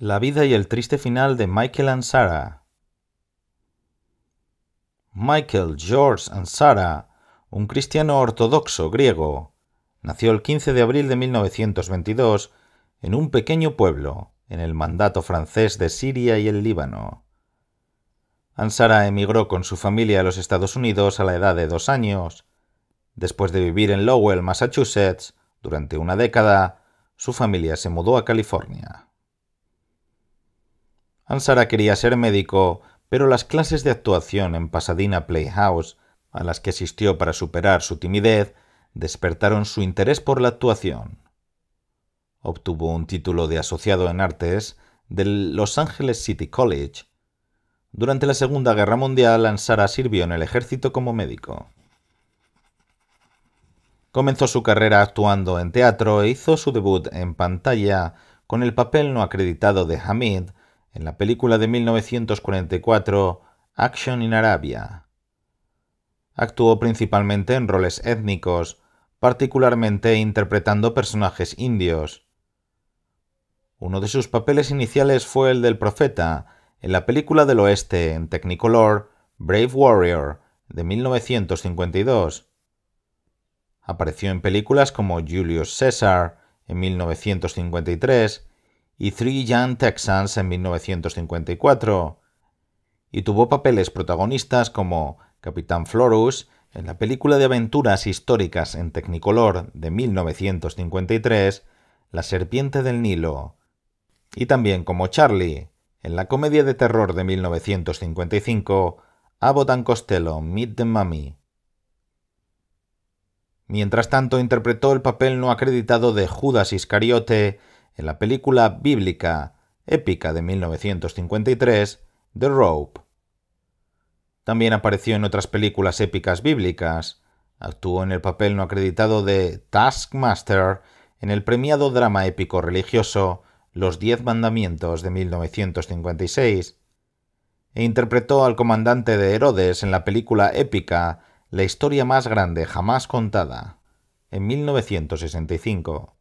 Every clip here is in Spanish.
La vida y el triste final de Michael Ansara Michael, George Ansara, un cristiano ortodoxo griego, nació el 15 de abril de 1922 en un pequeño pueblo, en el mandato francés de Siria y el Líbano. Ansara emigró con su familia a los Estados Unidos a la edad de dos años. Después de vivir en Lowell, Massachusetts, durante una década, su familia se mudó a California. Ansara quería ser médico, pero las clases de actuación en Pasadena Playhouse, a las que asistió para superar su timidez, despertaron su interés por la actuación. Obtuvo un título de asociado en artes del Los Angeles City College. Durante la Segunda Guerra Mundial, Ansara sirvió en el ejército como médico. Comenzó su carrera actuando en teatro e hizo su debut en pantalla con el papel no acreditado de Hamid en la película de 1944 Action in Arabia. Actuó principalmente en roles étnicos, particularmente interpretando personajes indios. Uno de sus papeles iniciales fue el del profeta en la película del oeste en Technicolor Brave Warrior de 1952. Apareció en películas como Julius Caesar en 1953 y Three Young Texans en 1954, y tuvo papeles protagonistas como Capitán Florus en la película de aventuras históricas en Technicolor de 1953, La Serpiente del Nilo, y también como Charlie en la comedia de terror de 1955, A Costello Meet the Mummy. Mientras tanto interpretó el papel no acreditado de Judas Iscariote en la película bíblica épica de 1953, The Rope. También apareció en otras películas épicas bíblicas. Actuó en el papel no acreditado de Taskmaster en el premiado drama épico religioso Los Diez Mandamientos de 1956 e interpretó al comandante de Herodes en la película épica La historia más grande jamás contada en 1965.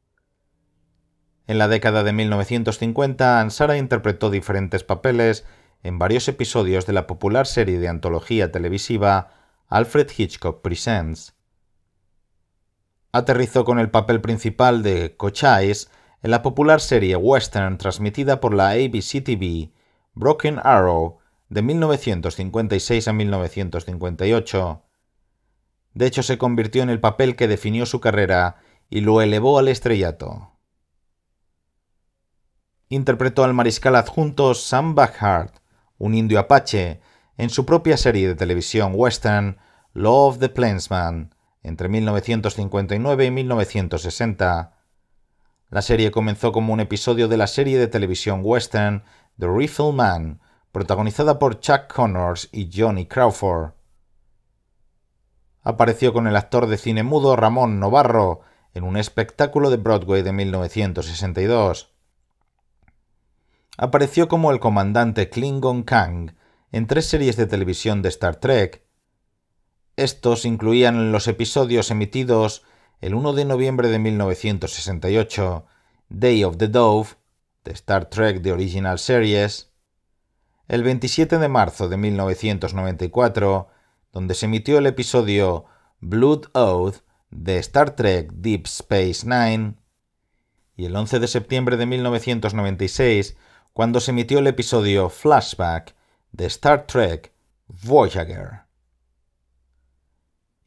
En la década de 1950, Ansara interpretó diferentes papeles en varios episodios de la popular serie de antología televisiva Alfred Hitchcock Presents. Aterrizó con el papel principal de Cochise en la popular serie western transmitida por la ABC TV, Broken Arrow, de 1956 a 1958. De hecho, se convirtió en el papel que definió su carrera y lo elevó al estrellato interpretó al mariscal adjunto Sam Backhart, un indio apache, en su propia serie de televisión western Law of the Plainsman, entre 1959 y 1960. La serie comenzó como un episodio de la serie de televisión western The Rifleman, protagonizada por Chuck Connors y Johnny Crawford. Apareció con el actor de cine mudo Ramón Novarro en un espectáculo de Broadway de 1962 apareció como el comandante Klingon Kang en tres series de televisión de Star Trek. Estos incluían los episodios emitidos el 1 de noviembre de 1968, Day of the Dove, de Star Trek The Original Series, el 27 de marzo de 1994, donde se emitió el episodio Blood Oath de Star Trek Deep Space Nine, y el 11 de septiembre de 1996, cuando se emitió el episodio Flashback de Star Trek Voyager.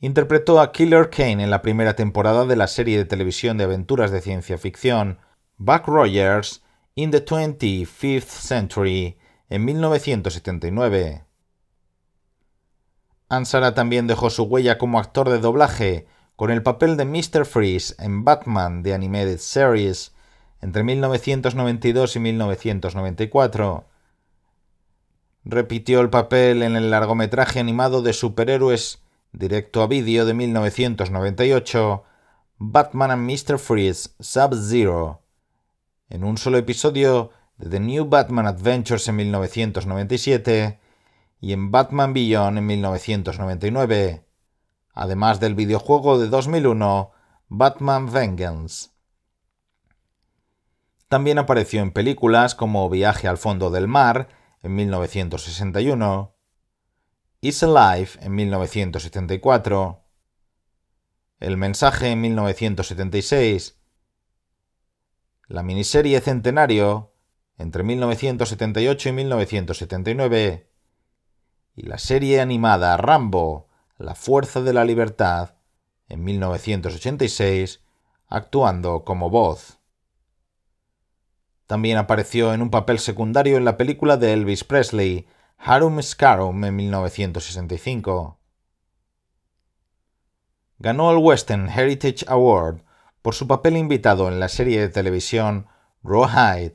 Interpretó a Killer Kane en la primera temporada de la serie de televisión de aventuras de ciencia ficción Buck Rogers in the 25th Century en 1979. Ansara también dejó su huella como actor de doblaje con el papel de Mr. Freeze en Batman The Animated Series entre 1992 y 1994 repitió el papel en el largometraje animado de superhéroes directo a vídeo de 1998, Batman and Mr. Freeze Sub-Zero. En un solo episodio de The New Batman Adventures en 1997 y en Batman Beyond en 1999, además del videojuego de 2001, Batman Vengeance. También apareció en películas como Viaje al fondo del mar en 1961, Is Alive en 1974, El mensaje en 1976, la miniserie Centenario entre 1978 y 1979 y la serie animada Rambo, La Fuerza de la Libertad en 1986, actuando como voz. También apareció en un papel secundario en la película de Elvis Presley, Harum Scarum, en 1965. Ganó el Western Heritage Award por su papel invitado en la serie de televisión Rawhide.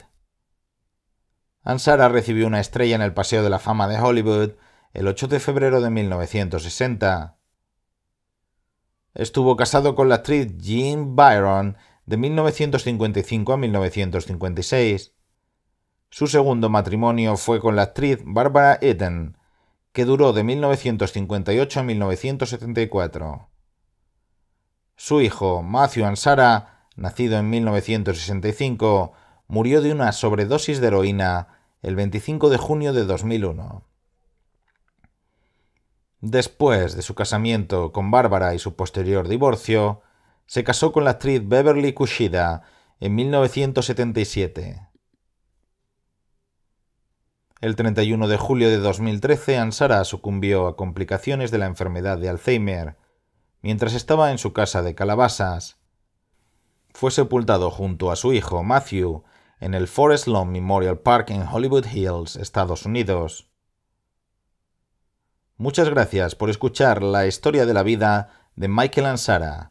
Ansara recibió una estrella en el Paseo de la Fama de Hollywood el 8 de febrero de 1960. Estuvo casado con la actriz Jean Byron de 1955 a 1956. Su segundo matrimonio fue con la actriz Barbara Eden, que duró de 1958 a 1974. Su hijo, Matthew Ansara, nacido en 1965, murió de una sobredosis de heroína el 25 de junio de 2001. Después de su casamiento con Bárbara y su posterior divorcio, se casó con la actriz Beverly Cushida en 1977. El 31 de julio de 2013, Ansara sucumbió a complicaciones de la enfermedad de Alzheimer mientras estaba en su casa de calabazas. Fue sepultado junto a su hijo Matthew en el Forest Lawn Memorial Park en Hollywood Hills, Estados Unidos. Muchas gracias por escuchar la historia de la vida de Michael Ansara.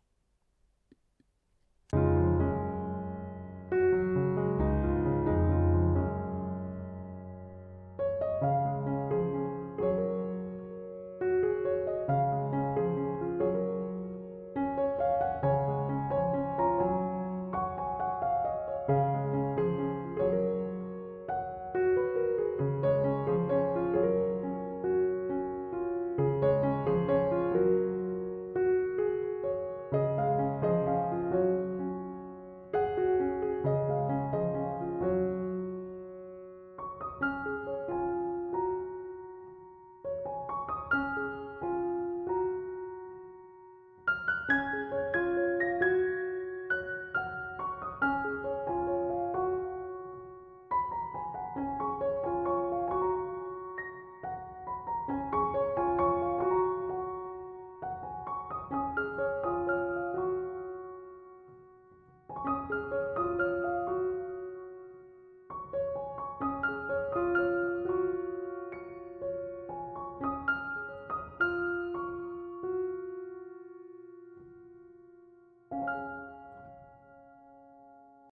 thank you